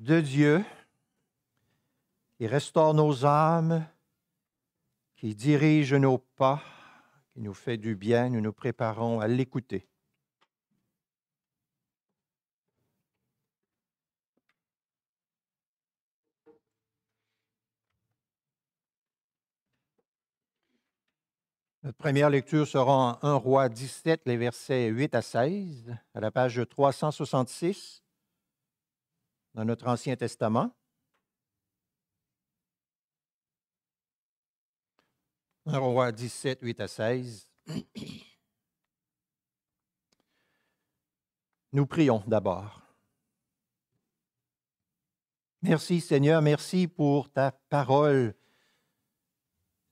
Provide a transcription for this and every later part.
de Dieu qui restaure nos âmes, qui dirige nos pas, qui nous fait du bien, nous nous préparons à l'écouter. Notre première lecture sera en 1 Roi 17, les versets 8 à 16, à la page 366 dans notre Ancien Testament. 1 Roi 17, 8 à 16. Nous prions d'abord. Merci Seigneur, merci pour ta parole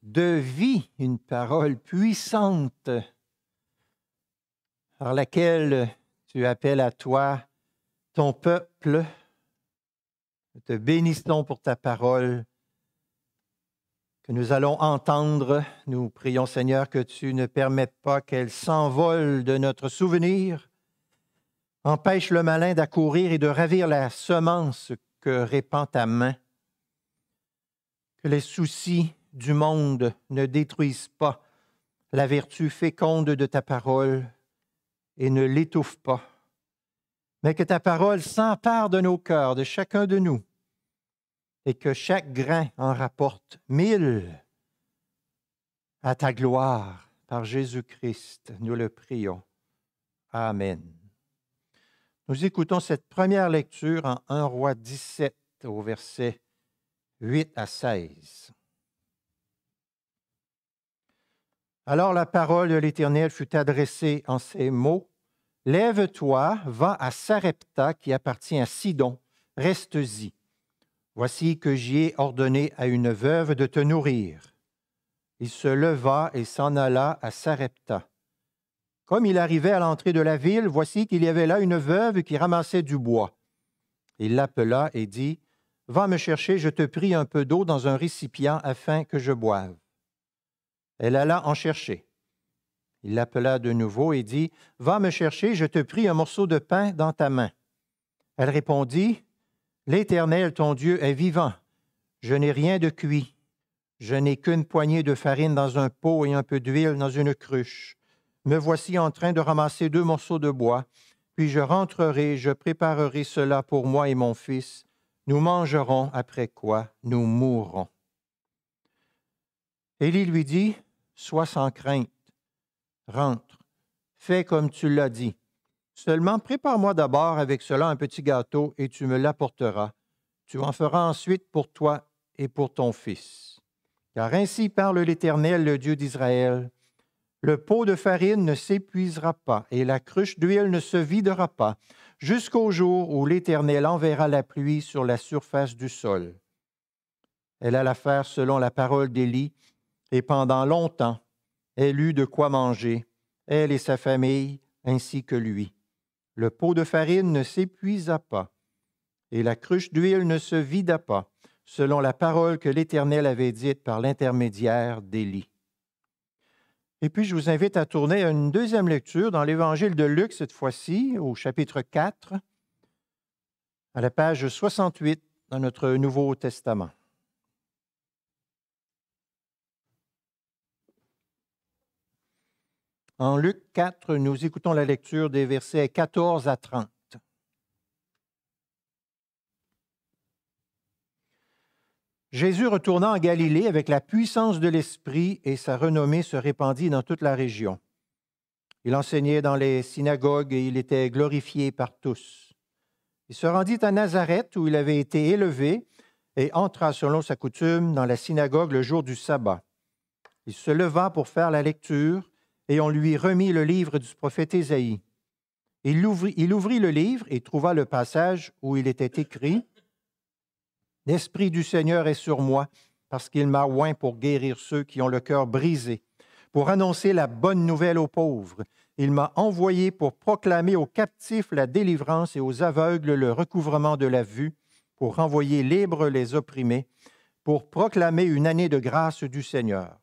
de vie, une parole puissante par laquelle tu appelles à toi ton peuple nous te bénissons pour ta parole que nous allons entendre. Nous prions, Seigneur, que tu ne permettes pas qu'elle s'envole de notre souvenir. Empêche le malin d'accourir et de ravir la semence que répand ta main. Que les soucis du monde ne détruisent pas la vertu féconde de ta parole et ne l'étouffe pas, mais que ta parole s'empare de nos cœurs, de chacun de nous, et que chaque grain en rapporte mille à ta gloire par Jésus-Christ. Nous le prions. Amen. Nous écoutons cette première lecture en 1 Roi 17 au verset 8 à 16. Alors la parole de l'Éternel fut adressée en ces mots. Lève-toi, va à Sarepta qui appartient à Sidon, reste-y. Voici que ai ordonné à une veuve de te nourrir. Il se leva et s'en alla à Sarepta. Comme il arrivait à l'entrée de la ville, voici qu'il y avait là une veuve qui ramassait du bois. Il l'appela et dit Va me chercher, je te prie, un peu d'eau dans un récipient afin que je boive. Elle alla en chercher. Il l'appela de nouveau et dit Va me chercher, je te prie, un morceau de pain dans ta main. Elle répondit L'Éternel, ton Dieu, est vivant. Je n'ai rien de cuit. Je n'ai qu'une poignée de farine dans un pot et un peu d'huile dans une cruche. Me voici en train de ramasser deux morceaux de bois, puis je rentrerai, je préparerai cela pour moi et mon fils. Nous mangerons, après quoi nous mourrons. Élie lui dit, Sois sans crainte, rentre, fais comme tu l'as dit. Seulement prépare-moi d'abord avec cela un petit gâteau, et tu me l'apporteras. Tu en feras ensuite pour toi et pour ton fils. Car ainsi parle l'Éternel, le Dieu d'Israël. Le pot de farine ne s'épuisera pas, et la cruche d'huile ne se videra pas, jusqu'au jour où l'Éternel enverra la pluie sur la surface du sol. Elle alla faire selon la parole d'Élie, et pendant longtemps, elle eut de quoi manger, elle et sa famille, ainsi que lui. Le pot de farine ne s'épuisa pas, et la cruche d'huile ne se vida pas, selon la parole que l'Éternel avait dite par l'intermédiaire d'Élie. Et puis, je vous invite à tourner à une deuxième lecture dans l'Évangile de Luc, cette fois-ci, au chapitre 4, à la page 68 dans notre Nouveau Testament. En Luc 4, nous écoutons la lecture des versets 14 à 30. Jésus retourna en Galilée avec la puissance de l'Esprit et sa renommée se répandit dans toute la région. Il enseignait dans les synagogues et il était glorifié par tous. Il se rendit à Nazareth où il avait été élevé et entra selon sa coutume dans la synagogue le jour du sabbat. Il se leva pour faire la lecture et on lui remit le livre du prophète Ésaïe. Il ouvrit, le livre et trouva le passage où il était écrit L'Esprit du Seigneur est sur moi, parce qu'il m'a oint pour guérir ceux qui ont le cœur brisé, pour annoncer la bonne nouvelle aux pauvres. Il m'a envoyé pour proclamer aux captifs la délivrance et aux aveugles le recouvrement de la vue, pour renvoyer libres les opprimés, pour proclamer une année de grâce du Seigneur.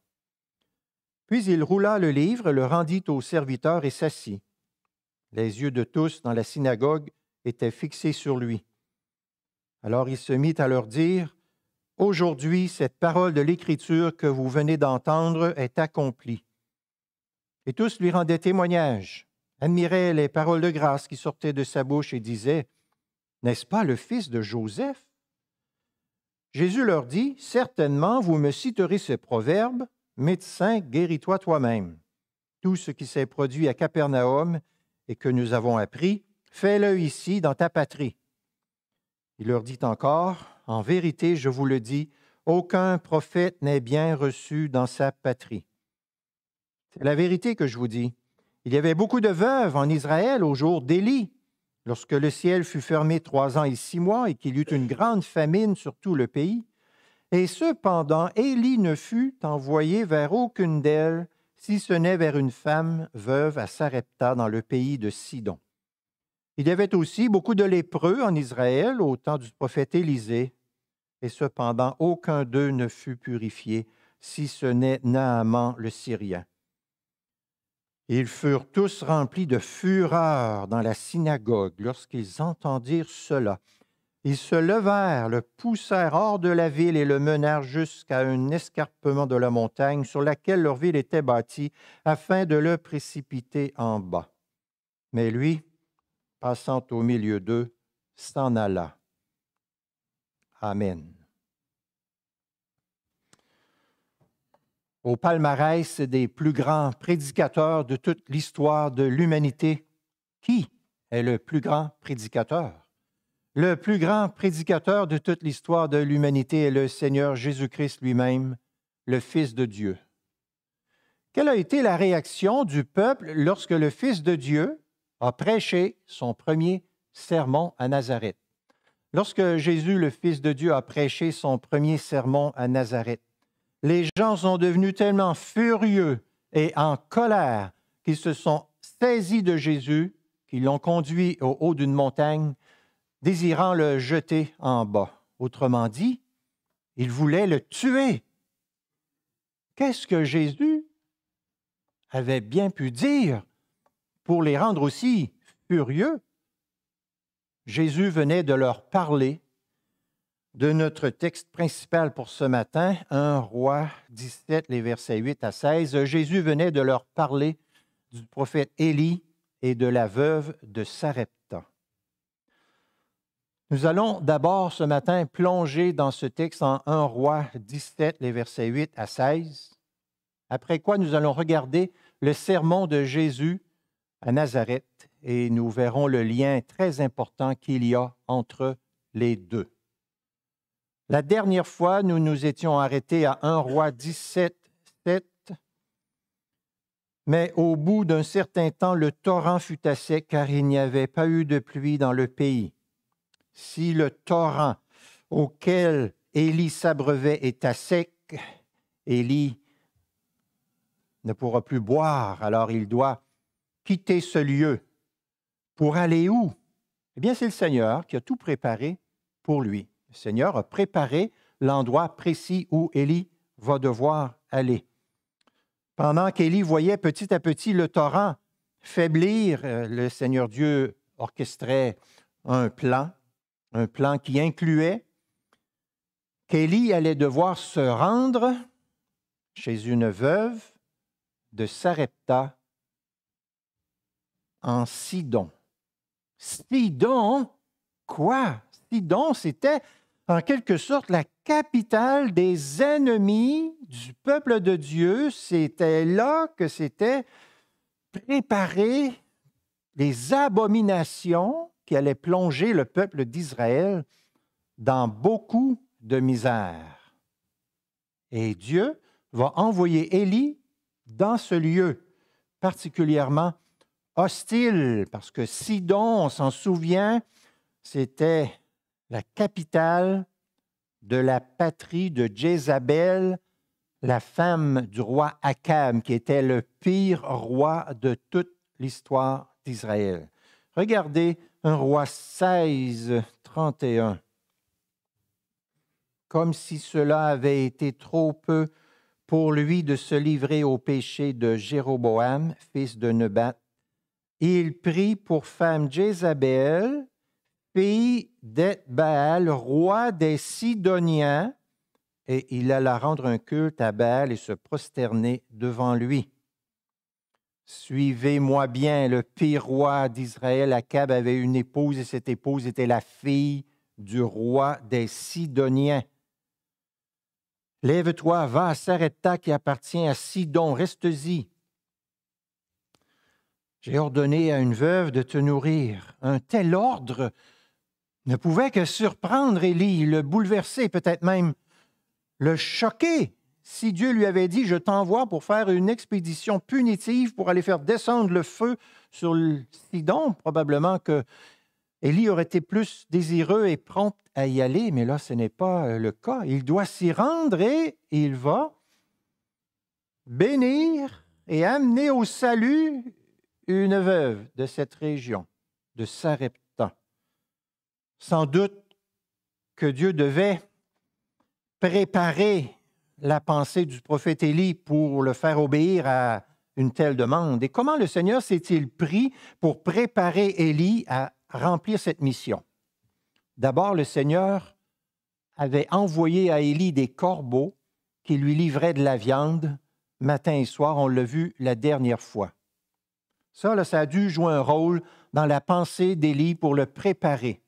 Puis il roula le livre, le rendit au serviteur et s'assit. Les yeux de tous dans la synagogue étaient fixés sur lui. Alors il se mit à leur dire, Aujourd'hui, cette parole de l'Écriture que vous venez d'entendre est accomplie. Et tous lui rendaient témoignage, admiraient les paroles de grâce qui sortaient de sa bouche et disaient, N'est-ce pas le fils de Joseph Jésus leur dit, Certainement, vous me citerez ce proverbe, Médecin, guéris-toi toi-même. Tout ce qui s'est produit à Capernaum et que nous avons appris, fais-le ici dans ta patrie. Il leur dit encore, En vérité, je vous le dis, aucun prophète n'est bien reçu dans sa patrie. C'est la vérité que je vous dis. Il y avait beaucoup de veuves en Israël au jour d'Élie, lorsque le ciel fut fermé trois ans et six mois et qu'il y eut une grande famine sur tout le pays. Et cependant, Élie ne fut envoyé vers aucune d'elles, si ce n'est vers une femme veuve à Sarepta dans le pays de Sidon. Il y avait aussi beaucoup de lépreux en Israël au temps du prophète Élisée, et cependant aucun d'eux ne fut purifié, si ce n'est Naaman le Syrien. Ils furent tous remplis de fureur dans la synagogue lorsqu'ils entendirent cela, ils se levèrent, le poussèrent hors de la ville et le menèrent jusqu'à un escarpement de la montagne sur laquelle leur ville était bâtie, afin de le précipiter en bas. Mais lui, passant au milieu d'eux, s'en alla. Amen. Au palmarès des plus grands prédicateurs de toute l'histoire de l'humanité, qui est le plus grand prédicateur? Le plus grand prédicateur de toute l'histoire de l'humanité est le Seigneur Jésus-Christ lui-même, le Fils de Dieu. Quelle a été la réaction du peuple lorsque le Fils de Dieu a prêché son premier sermon à Nazareth? Lorsque Jésus, le Fils de Dieu, a prêché son premier sermon à Nazareth, les gens sont devenus tellement furieux et en colère qu'ils se sont saisis de Jésus, qu'ils l'ont conduit au haut d'une montagne désirant le jeter en bas. Autrement dit, il voulait le tuer. Qu'est-ce que Jésus avait bien pu dire pour les rendre aussi furieux Jésus venait de leur parler de notre texte principal pour ce matin, 1 Roi 17, les versets 8 à 16. Jésus venait de leur parler du prophète Élie et de la veuve de Sarepta. Nous allons d'abord ce matin plonger dans ce texte en 1 Roi 17, les versets 8 à 16, après quoi nous allons regarder le sermon de Jésus à Nazareth et nous verrons le lien très important qu'il y a entre les deux. La dernière fois, nous nous étions arrêtés à 1 Roi 17, 7, mais au bout d'un certain temps, le torrent fut assez car il n'y avait pas eu de pluie dans le pays si le torrent auquel Élie s'abreuvait est à sec, Élie ne pourra plus boire, alors il doit quitter ce lieu. Pour aller où? Eh bien, c'est le Seigneur qui a tout préparé pour lui. Le Seigneur a préparé l'endroit précis où Élie va devoir aller. Pendant qu'Élie voyait petit à petit le torrent faiblir, euh, le Seigneur Dieu orchestrait un plan un plan qui incluait qu'Élie allait devoir se rendre chez une veuve de Sarepta en Sidon. Sidon, quoi? Sidon, c'était en quelque sorte la capitale des ennemis du peuple de Dieu. C'était là que s'étaient préparées les abominations qui allait plonger le peuple d'Israël dans beaucoup de misère. Et Dieu va envoyer Élie dans ce lieu particulièrement hostile, parce que Sidon, on s'en souvient, c'était la capitale de la patrie de Jézabel, la femme du roi Akam, qui était le pire roi de toute l'histoire d'Israël. Regardez un roi 16, 31. Comme si cela avait été trop peu pour lui de se livrer au péché de Jéroboam, fils de Nebat, il prit pour femme Jézabel, fille baal roi des Sidoniens, et il alla rendre un culte à Baal et se prosterner devant lui. Suivez-moi bien, le pire roi d'Israël, Akab, avait une épouse et cette épouse était la fille du roi des Sidoniens. Lève-toi, va à Saretta qui appartient à Sidon, reste-y. J'ai ordonné à une veuve de te nourrir. Un tel ordre ne pouvait que surprendre Élie, le bouleverser, peut-être même le choquer si Dieu lui avait dit, je t'envoie pour faire une expédition punitive pour aller faire descendre le feu sur Sidon, probablement que Élie aurait été plus désireux et prompt à y aller, mais là, ce n'est pas euh, le cas. Il doit s'y rendre et il va bénir et amener au salut une veuve de cette région, de Sarepta. Sans doute que Dieu devait préparer la pensée du prophète Élie pour le faire obéir à une telle demande et comment le Seigneur s'est-il pris pour préparer Élie à remplir cette mission. D'abord, le Seigneur avait envoyé à Élie des corbeaux qui lui livraient de la viande matin et soir, on l'a vu la dernière fois. Ça, ça a dû jouer un rôle dans la pensée d'Élie pour le préparer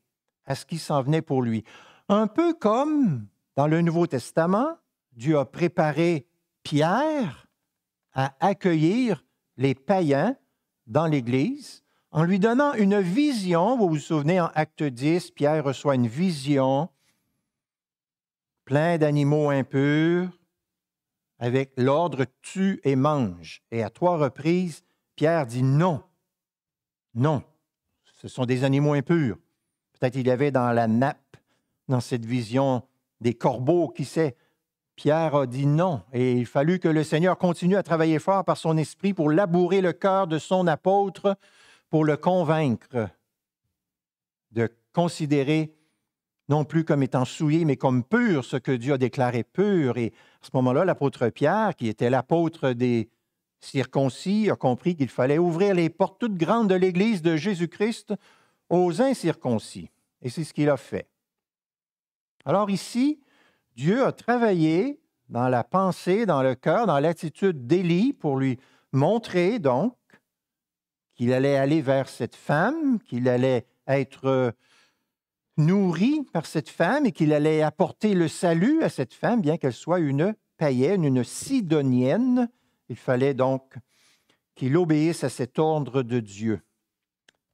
à ce qui s'en venait pour lui. Un peu comme dans le Nouveau Testament, Dieu a préparé Pierre à accueillir les païens dans l'Église en lui donnant une vision. Vous vous souvenez, en Acte 10, Pierre reçoit une vision, plein d'animaux impurs, avec l'ordre tue et mange. Et à trois reprises, Pierre dit non, non, ce sont des animaux impurs. Peut-être il y avait dans la nappe, dans cette vision, des corbeaux, qui sait, Pierre a dit non, et il fallut que le Seigneur continue à travailler fort par son esprit pour labourer le cœur de son apôtre, pour le convaincre de considérer non plus comme étant souillé, mais comme pur ce que Dieu a déclaré pur. Et à ce moment-là, l'apôtre Pierre, qui était l'apôtre des circoncis, a compris qu'il fallait ouvrir les portes toutes grandes de l'Église de Jésus-Christ aux incirconcis. Et c'est ce qu'il a fait. Alors ici, Dieu a travaillé dans la pensée, dans le cœur, dans l'attitude d'Élie pour lui montrer donc qu'il allait aller vers cette femme, qu'il allait être euh, nourri par cette femme et qu'il allait apporter le salut à cette femme, bien qu'elle soit une païenne, une sidonienne. Il fallait donc qu'il obéisse à cet ordre de Dieu.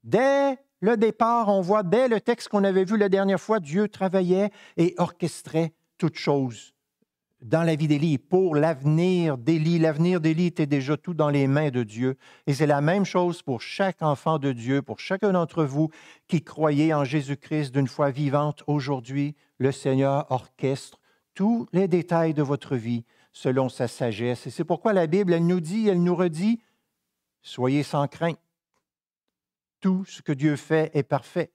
Dès le départ, on voit dès le texte qu'on avait vu la dernière fois, Dieu travaillait et orchestrait toutes choses dans la vie d'Élie, pour l'avenir d'Élie. L'avenir d'Élie était déjà tout dans les mains de Dieu. Et c'est la même chose pour chaque enfant de Dieu, pour chacun d'entre vous qui croyez en Jésus-Christ d'une foi vivante aujourd'hui. Le Seigneur orchestre tous les détails de votre vie selon sa sagesse. Et c'est pourquoi la Bible, elle nous dit, elle nous redit, soyez sans crainte. Tout ce que Dieu fait est parfait.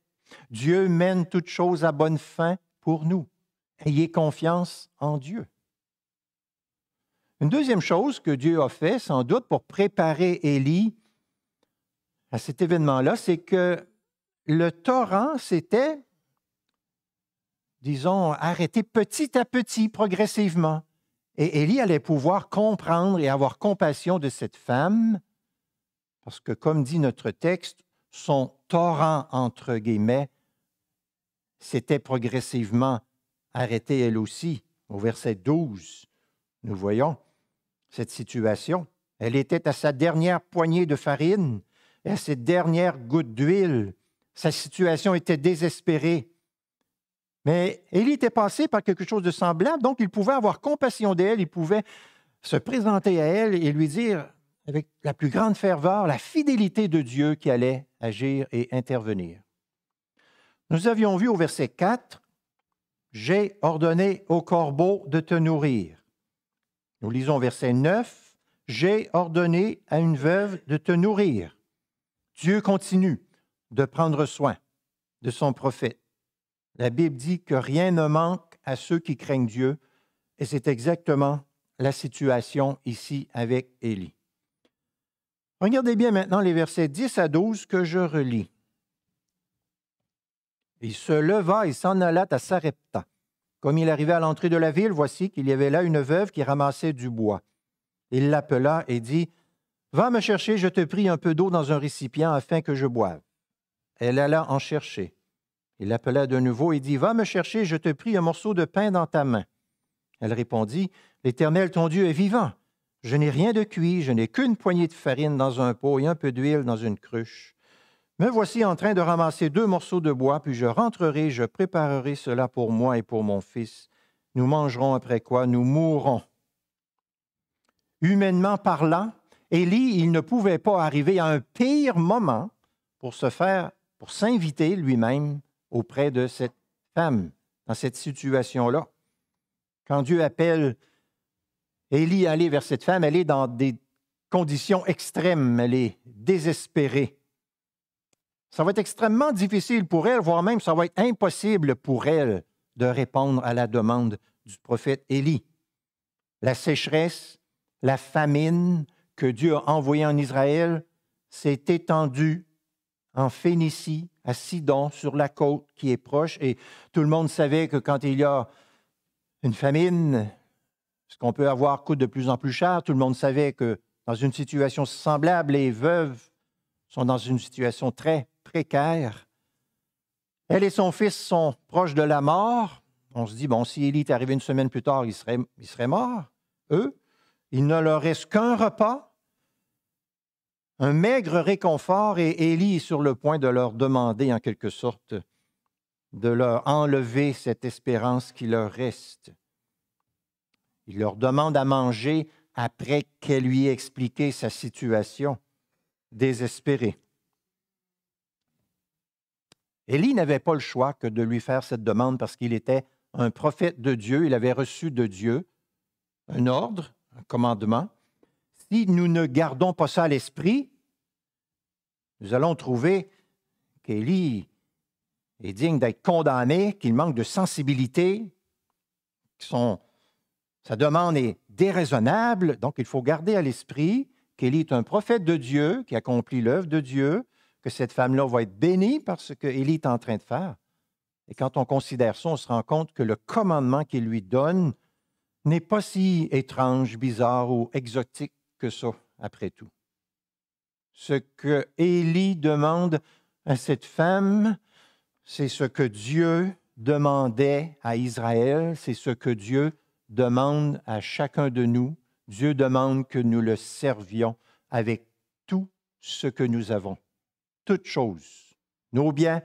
Dieu mène toutes choses à bonne fin pour nous. Ayez confiance en Dieu. Une deuxième chose que Dieu a fait, sans doute, pour préparer Élie à cet événement-là, c'est que le torrent s'était, disons, arrêté petit à petit, progressivement. Et Élie allait pouvoir comprendre et avoir compassion de cette femme, parce que, comme dit notre texte, son torrent, entre guillemets, s'était progressivement arrêtée elle aussi. Au verset 12, nous voyons cette situation. Elle était à sa dernière poignée de farine et à ses dernières gouttes d'huile. Sa situation était désespérée. Mais Élie était passée par quelque chose de semblable, donc il pouvait avoir compassion d'elle, il pouvait se présenter à elle et lui dire avec la plus grande ferveur la fidélité de Dieu qui allait agir et intervenir. Nous avions vu au verset 4 j'ai ordonné au corbeau de te nourrir. Nous lisons verset 9, j'ai ordonné à une veuve de te nourrir. Dieu continue de prendre soin de son prophète. La Bible dit que rien ne manque à ceux qui craignent Dieu, et c'est exactement la situation ici avec Élie. Regardez bien maintenant les versets 10 à 12 que je relis. Il se leva et s'en alla à Sarepta. Comme il arrivait à l'entrée de la ville, voici qu'il y avait là une veuve qui ramassait du bois. Il l'appela et dit Va me chercher, je te prie, un peu d'eau dans un récipient afin que je boive. Elle alla en chercher. Il l'appela de nouveau et dit Va me chercher, je te prie, un morceau de pain dans ta main. Elle répondit L'Éternel ton Dieu est vivant. Je n'ai rien de cuit, je n'ai qu'une poignée de farine dans un pot et un peu d'huile dans une cruche. Me voici en train de ramasser deux morceaux de bois, puis je rentrerai, je préparerai cela pour moi et pour mon fils. Nous mangerons après quoi nous mourrons. Humainement parlant, Élie, il ne pouvait pas arriver à un pire moment pour se faire, pour s'inviter lui-même auprès de cette femme, dans cette situation-là. Quand Dieu appelle Élie à aller vers cette femme, elle est dans des conditions extrêmes, elle est désespérée. Ça va être extrêmement difficile pour elle, voire même ça va être impossible pour elle de répondre à la demande du prophète Élie. La sécheresse, la famine que Dieu a envoyée en Israël s'est étendue en Phénicie, à Sidon, sur la côte qui est proche. Et tout le monde savait que quand il y a une famine, ce qu'on peut avoir coûte de plus en plus cher. Tout le monde savait que dans une situation semblable, les veuves sont dans une situation très précaire. Elle et son fils sont proches de la mort. On se dit, bon, si Élie est arrivée une semaine plus tard, il serait, il serait mort. Eux, il ne leur reste qu'un repas, un maigre réconfort, et Élie est sur le point de leur demander, en quelque sorte, de leur enlever cette espérance qui leur reste. Il leur demande à manger après qu'elle lui ait expliqué sa situation désespérée. Élie n'avait pas le choix que de lui faire cette demande parce qu'il était un prophète de Dieu, il avait reçu de Dieu un ordre, un commandement. Si nous ne gardons pas ça à l'esprit, nous allons trouver qu'Élie est digne d'être condamné, qu'il manque de sensibilité, que sa demande est déraisonnable. Donc, il faut garder à l'esprit qu'Élie est un prophète de Dieu qui accomplit l'œuvre de Dieu, que cette femme-là va être bénie par ce qu'Élie est en train de faire. Et quand on considère ça, on se rend compte que le commandement qu'il lui donne n'est pas si étrange, bizarre ou exotique que ça, après tout. Ce que Élie demande à cette femme, c'est ce que Dieu demandait à Israël, c'est ce que Dieu demande à chacun de nous. Dieu demande que nous le servions avec tout ce que nous avons toutes choses, nos biens,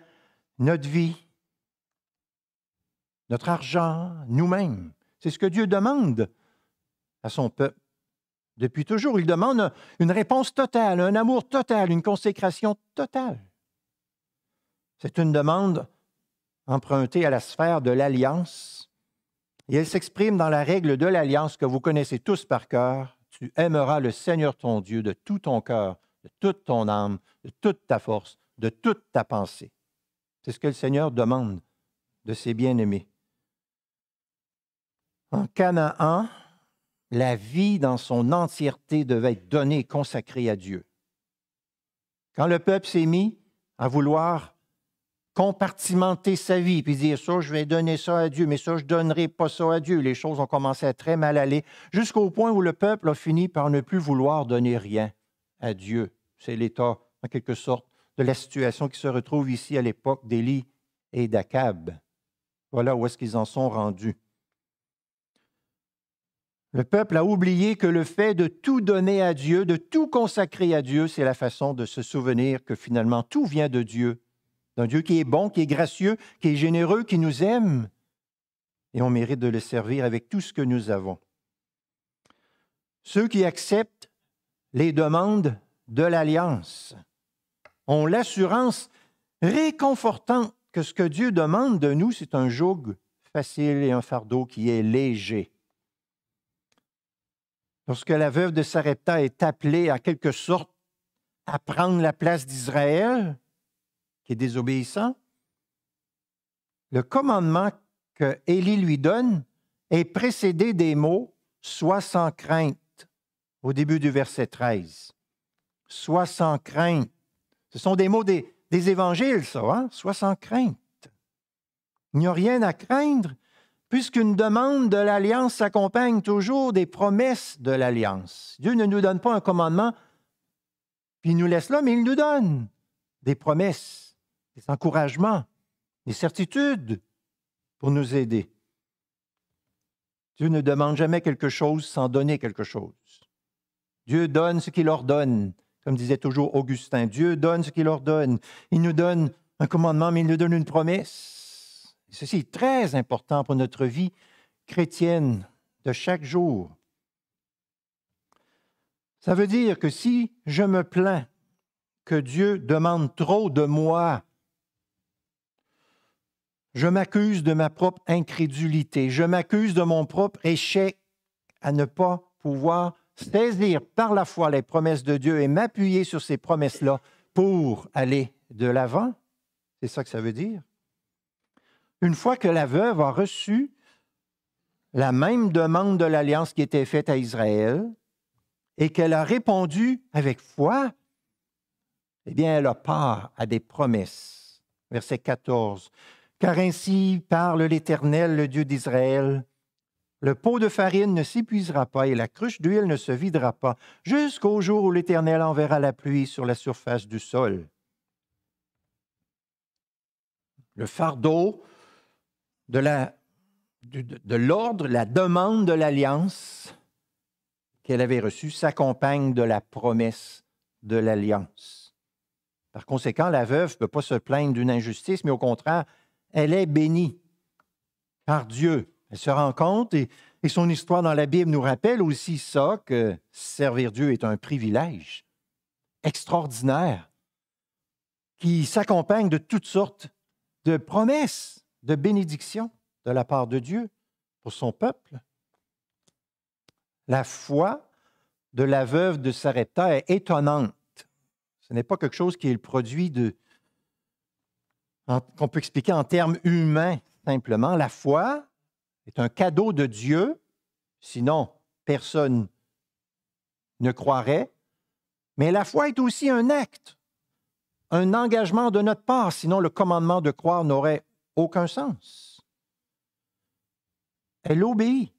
notre vie, notre argent, nous-mêmes. C'est ce que Dieu demande à son peuple. Depuis toujours, il demande une réponse totale, un amour total, une consécration totale. C'est une demande empruntée à la sphère de l'alliance, et elle s'exprime dans la règle de l'alliance que vous connaissez tous par cœur. Tu aimeras le Seigneur ton Dieu de tout ton cœur, de toute ton âme, de toute ta force, de toute ta pensée. C'est ce que le Seigneur demande de ses bien-aimés. En Canaan, la vie dans son entièreté devait être donnée et consacrée à Dieu. Quand le peuple s'est mis à vouloir compartimenter sa vie, puis dire ça, je vais donner ça à Dieu, mais ça, je ne donnerai pas ça à Dieu. Les choses ont commencé à très mal aller, jusqu'au point où le peuple a fini par ne plus vouloir donner rien à Dieu. C'est l'état, en quelque sorte, de la situation qui se retrouve ici à l'époque d'Élie et d'Akab. Voilà où est-ce qu'ils en sont rendus. Le peuple a oublié que le fait de tout donner à Dieu, de tout consacrer à Dieu, c'est la façon de se souvenir que finalement tout vient de Dieu, d'un Dieu qui est bon, qui est gracieux, qui est généreux, qui nous aime, et on mérite de le servir avec tout ce que nous avons. Ceux qui acceptent les demandes de l'Alliance ont l'assurance réconfortante que ce que Dieu demande de nous, c'est un joug facile et un fardeau qui est léger. Lorsque la veuve de Sarepta est appelée à quelque sorte à prendre la place d'Israël, qui est désobéissant, le commandement que Élie lui donne est précédé des mots Sois sans crainte, au début du verset 13. Sois sans crainte. Ce sont des mots des, évangiles, ça, hein? Sois sans crainte. Il n'y a rien à craindre, puisqu'une demande de l'alliance s'accompagne toujours des promesses de l'alliance. Dieu ne nous donne pas un commandement, puis il nous laisse là, mais il nous donne des promesses, des encouragements, des certitudes pour nous aider. Dieu ne demande jamais quelque chose sans donner quelque chose. Dieu donne ce qu'il ordonne, comme disait toujours Augustin. Dieu donne ce qu'il ordonne. Il nous donne un commandement, mais il nous donne une promesse. ceci est très important pour notre vie chrétienne de chaque jour. Ça veut dire que si je me plains que Dieu demande trop de moi, je m'accuse de ma propre incrédulité, je m'accuse de mon propre échec à ne pas pouvoir saisir par la foi les promesses de Dieu et m'appuyer sur ces promesses-là pour aller de l'avant. C'est ça que ça veut dire. Une fois que la veuve a reçu la même demande de l'alliance qui était faite à Israël et qu'elle a répondu avec foi, eh bien, elle a part à des promesses. Verset 14. Car ainsi parle l'Éternel, le Dieu d'Israël, le pot de farine ne s'épuisera pas et la cruche d'huile ne se videra pas, jusqu'au jour où l'Éternel enverra la pluie sur la surface du sol. Le fardeau de l'ordre, la demande de l'alliance qu'elle avait reçue s'accompagne de la promesse de l'alliance. Par conséquent, la veuve ne peut pas se plaindre d'une injustice, mais au contraire, elle est bénie par Dieu. Elle se rend compte et, son histoire dans la Bible nous rappelle aussi ça, que servir Dieu est un privilège extraordinaire qui s'accompagne de toutes sortes de promesses, de bénédictions de la part de Dieu pour son peuple. La foi de la veuve de Sarepta est étonnante. Ce n'est pas quelque chose qui est le produit de qu'on peut expliquer en termes humains simplement. La foi est un cadeau de Dieu, sinon personne ne croirait, mais la foi est aussi un acte, un engagement de notre part, sinon le commandement de croire n'aurait aucun sens. Elle obéit.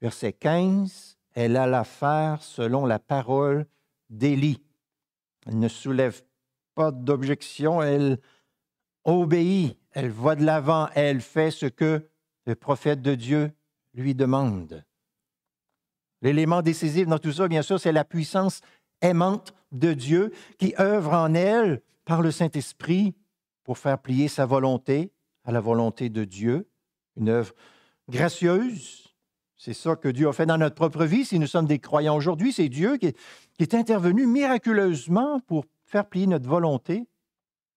Verset 15, elle a faire selon la parole d'Élie. Elle ne soulève pas d'objection, elle obéit, elle voit de l'avant, elle fait ce que le prophète de Dieu lui demande. L'élément décisif dans tout ça, bien sûr, c'est la puissance aimante de Dieu qui œuvre en elle par le Saint-Esprit pour faire plier sa volonté à la volonté de Dieu, une œuvre gracieuse. C'est ça que Dieu a fait dans notre propre vie. Si nous sommes des croyants aujourd'hui, c'est Dieu qui est, qui est, intervenu miraculeusement pour faire plier notre volonté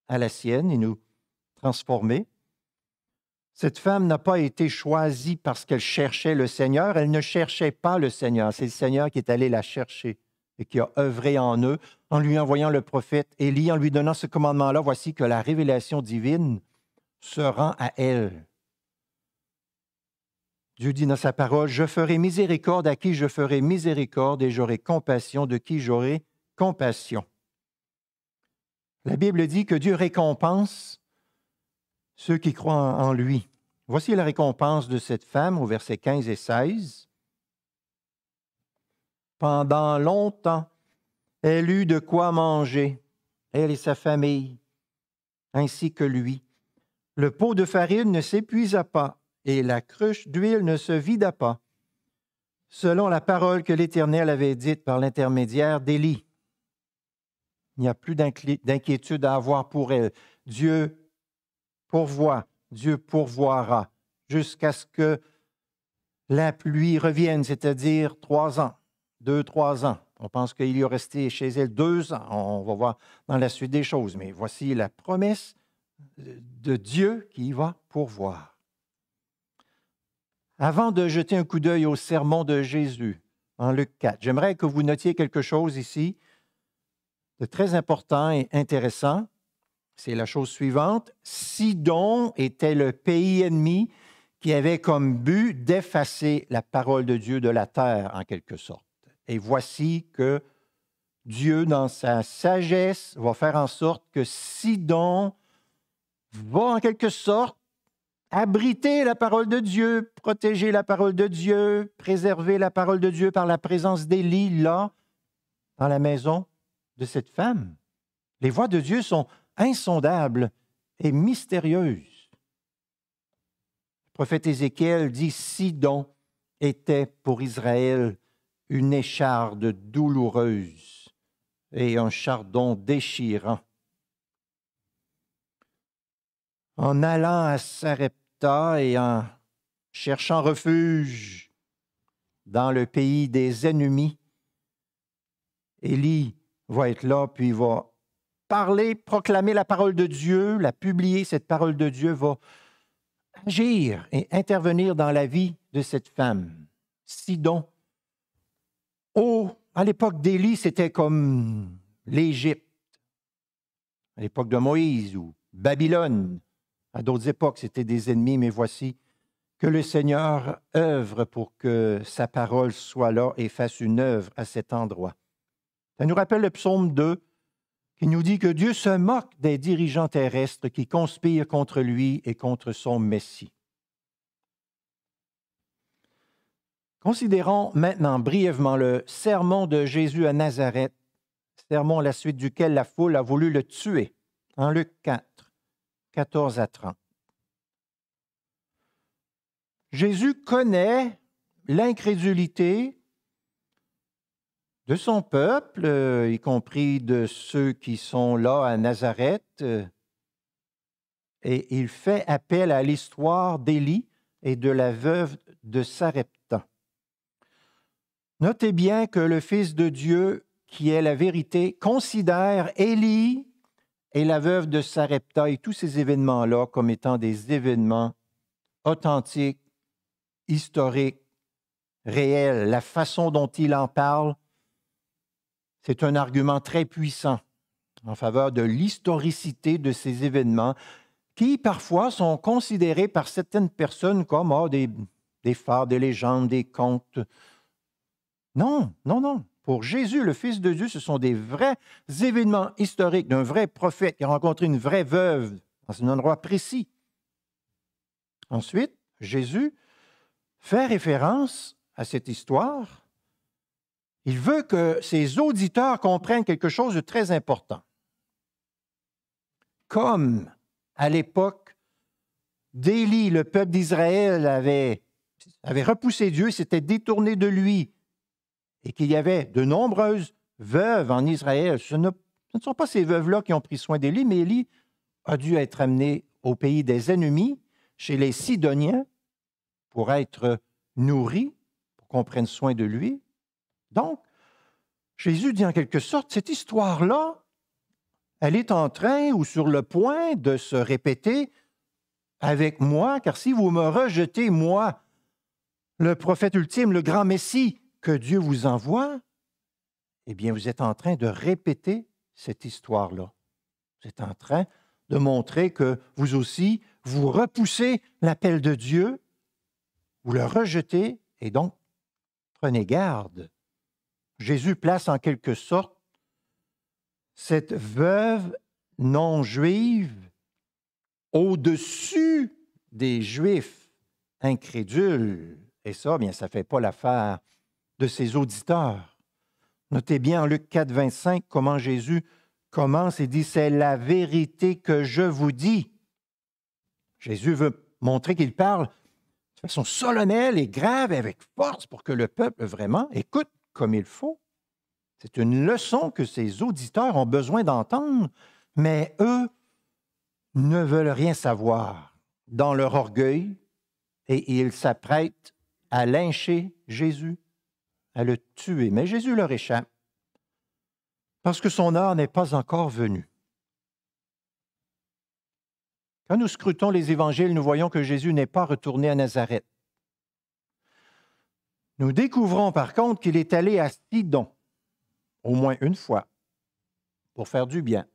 à la sienne et nous transformer. Cette femme n'a pas été choisie parce qu'elle cherchait le Seigneur, elle ne cherchait pas le Seigneur, c'est le Seigneur qui est allé la chercher et qui a œuvré en eux en lui envoyant le prophète Élie, en lui donnant ce commandement-là, voici que la révélation divine se rend à elle. Dieu dit dans sa parole, Je ferai miséricorde à qui je ferai miséricorde et j'aurai compassion de qui j'aurai compassion. La Bible dit que Dieu récompense ceux qui croient en lui. Voici la récompense de cette femme au verset 15 et 16. Pendant longtemps, elle eut de quoi manger, elle et sa famille, ainsi que lui. Le pot de farine ne s'épuisa pas, et la cruche d'huile ne se vida pas, selon la parole que l'Éternel avait dite par l'intermédiaire d'Élie. Il n'y a plus d'inquiétude à avoir pour elle. Dieu pourvoit, Dieu pourvoira jusqu'à ce que la pluie revienne, c'est-à-dire trois ans, deux, trois ans. On pense qu'il y a resté chez elle deux ans. On va voir dans la suite des choses. Mais voici la promesse de Dieu qui va pourvoir. Avant de jeter un coup d'œil au sermon de Jésus en Luc 4, j'aimerais que vous notiez quelque chose ici de très important et intéressant c'est la chose suivante. Sidon était le pays ennemi qui avait comme but d'effacer la parole de Dieu de la terre, en quelque sorte. Et voici que Dieu, dans sa sagesse, va faire en sorte que Sidon va, en quelque sorte, abriter la parole de Dieu, protéger la parole de Dieu, préserver la parole de Dieu par la présence d'Élie, là, dans la maison de cette femme. Les voix de Dieu sont insondable et mystérieuse. Le prophète Ézéchiel dit Sidon était pour Israël une écharde douloureuse et un chardon déchirant. En allant à Sarepta et en cherchant refuge dans le pays des ennemis, Élie va être là, puis va parler, proclamer la parole de Dieu, la publier, cette parole de Dieu va agir et intervenir dans la vie de cette femme. Sidon. Oh, à l'époque d'Élie, c'était comme l'Égypte. À l'époque de Moïse ou Babylone. À d'autres époques, c'était des ennemis, mais voici que le Seigneur œuvre pour que sa parole soit là et fasse une œuvre à cet endroit. Ça nous rappelle le psaume 2, qui nous dit que Dieu se moque des dirigeants terrestres qui conspirent contre lui et contre son Messie. Considérons maintenant brièvement le sermon de Jésus à Nazareth, sermon à la suite duquel la foule a voulu le tuer, en Luc 4, 14 à 30. Jésus connaît l'incrédulité de son peuple, euh, y compris de ceux qui sont là à Nazareth. Euh, et il fait appel à l'histoire d'Élie et de la veuve de Sarepta. Notez bien que le Fils de Dieu, qui est la vérité, considère Élie et la veuve de Sarepta et tous ces événements-là comme étant des événements authentiques, historiques, réels. La façon dont il en parle c'est un argument très puissant en faveur de l'historicité de ces événements qui parfois sont considérés par certaines personnes comme oh, des, des phares, des légendes, des contes. Non, non, non. Pour Jésus, le Fils de Dieu, ce sont des vrais événements historiques d'un vrai prophète qui a rencontré une vraie veuve dans un endroit précis. Ensuite, Jésus fait référence à cette histoire il veut que ses auditeurs comprennent quelque chose de très important. Comme à l'époque d'Élie, le peuple d'Israël avait, avait repoussé Dieu, s'était détourné de lui, et qu'il y avait de nombreuses veuves en Israël. Ce ne, ce ne sont pas ces veuves-là qui ont pris soin d'Élie, mais Élie a dû être amené au pays des ennemis, chez les Sidoniens, pour être nourri, pour qu'on prenne soin de lui. Donc, Jésus dit en quelque sorte, cette histoire-là, elle est en train ou sur le point de se répéter avec moi, car si vous me rejetez, moi, le prophète ultime, le grand Messie que Dieu vous envoie, eh bien, vous êtes en train de répéter cette histoire-là. Vous êtes en train de montrer que vous aussi, vous repoussez l'appel de Dieu, vous le rejetez, et donc, prenez garde. Jésus place en quelque sorte cette veuve non juive au-dessus des juifs incrédules. Et ça, bien, ça ne fait pas l'affaire de ses auditeurs. Notez bien en Luc 4, 25 comment Jésus commence et dit, c'est la vérité que je vous dis. Jésus veut montrer qu'il parle de façon solennelle et grave et avec force pour que le peuple vraiment écoute comme il faut. C'est une leçon que ces auditeurs ont besoin d'entendre, mais eux ne veulent rien savoir dans leur orgueil et ils s'apprêtent à lyncher Jésus, à le tuer. Mais Jésus leur échappe parce que son heure n'est pas encore venue. Quand nous scrutons les évangiles, nous voyons que Jésus n'est pas retourné à Nazareth. Nous découvrons par contre qu'il est allé à Sidon, au moins une fois, pour faire du bien.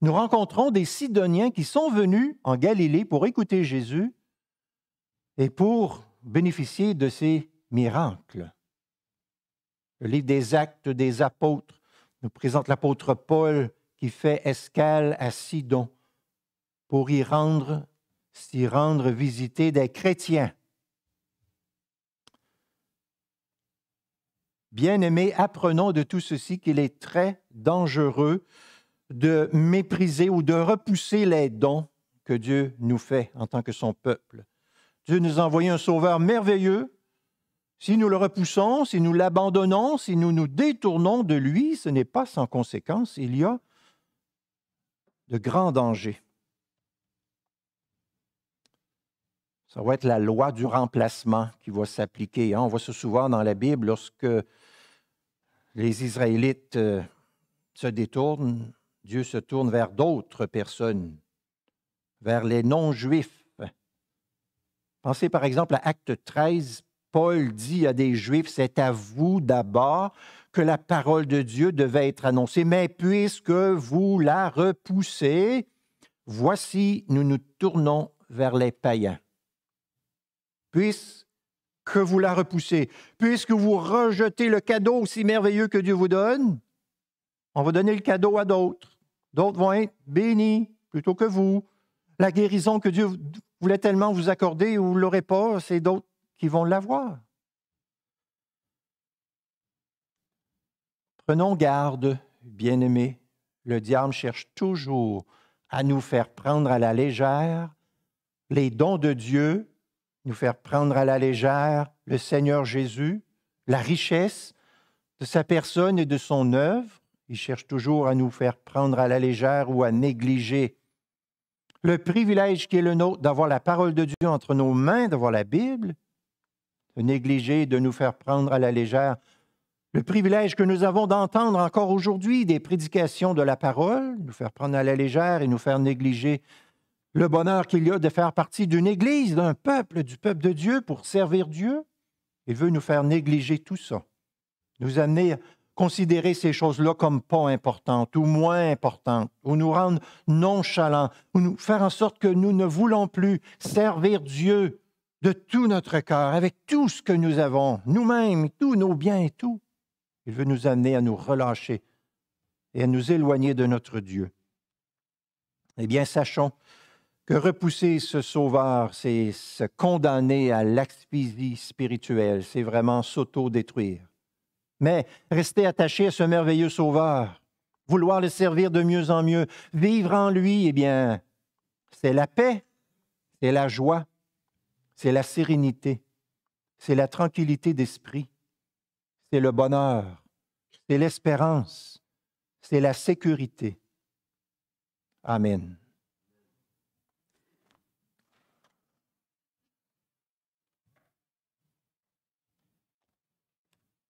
Nous rencontrons des Sidoniens qui sont venus en Galilée pour écouter Jésus et pour bénéficier de ses miracles. Le livre des actes des apôtres nous présente l'apôtre Paul qui fait escale à Sidon pour y rendre, s'y rendre visiter des chrétiens. Bien-aimés, apprenons de tout ceci qu'il est très dangereux de mépriser ou de repousser les dons que Dieu nous fait en tant que son peuple. Dieu nous a envoyé un sauveur merveilleux. Si nous le repoussons, si nous l'abandonnons, si nous nous détournons de lui, ce n'est pas sans conséquence. Il y a de grands dangers. Ça va être la loi du remplacement qui va s'appliquer. Hein. On voit ça souvent dans la Bible lorsque les Israélites euh, se détournent, Dieu se tourne vers d'autres personnes, vers les non-juifs. Pensez par exemple à Acte 13, Paul dit à des Juifs, c'est à vous d'abord que la parole de Dieu devait être annoncée, mais puisque vous la repoussez, voici, nous nous tournons vers les païens puisque vous la repoussez, puisque vous rejetez le cadeau aussi merveilleux que Dieu vous donne, on va donner le cadeau à d'autres. D'autres vont être bénis plutôt que vous. La guérison que Dieu voulait tellement vous accorder vous ne l'aurez pas, c'est d'autres qui vont l'avoir. Prenons garde, bien-aimés. Le diable cherche toujours à nous faire prendre à la légère les dons de Dieu nous faire prendre à la légère le Seigneur Jésus, la richesse de sa personne et de son œuvre. Il cherche toujours à nous faire prendre à la légère ou à négliger le privilège qui est le nôtre d'avoir la parole de Dieu entre nos mains, d'avoir la Bible, de négliger, de nous faire prendre à la légère le privilège que nous avons d'entendre encore aujourd'hui des prédications de la parole, nous faire prendre à la légère et nous faire négliger le bonheur qu'il y a de faire partie d'une Église, d'un peuple, du peuple de Dieu pour servir Dieu. Il veut nous faire négliger tout ça, nous amener à considérer ces choses-là comme pas importantes ou moins importantes, ou nous rendre nonchalants, ou nous faire en sorte que nous ne voulons plus servir Dieu de tout notre cœur, avec tout ce que nous avons, nous-mêmes, tous nos biens et tout. Il veut nous amener à nous relâcher et à nous éloigner de notre Dieu. Eh bien, sachons que repousser ce sauveur, c'est se condamner à l'asphyxie spirituelle, c'est vraiment s'auto-détruire. Mais rester attaché à ce merveilleux sauveur, vouloir le servir de mieux en mieux, vivre en lui, eh bien, c'est la paix, c'est la joie, c'est la sérénité, c'est la tranquillité d'esprit, c'est le bonheur, c'est l'espérance, c'est la sécurité. Amen.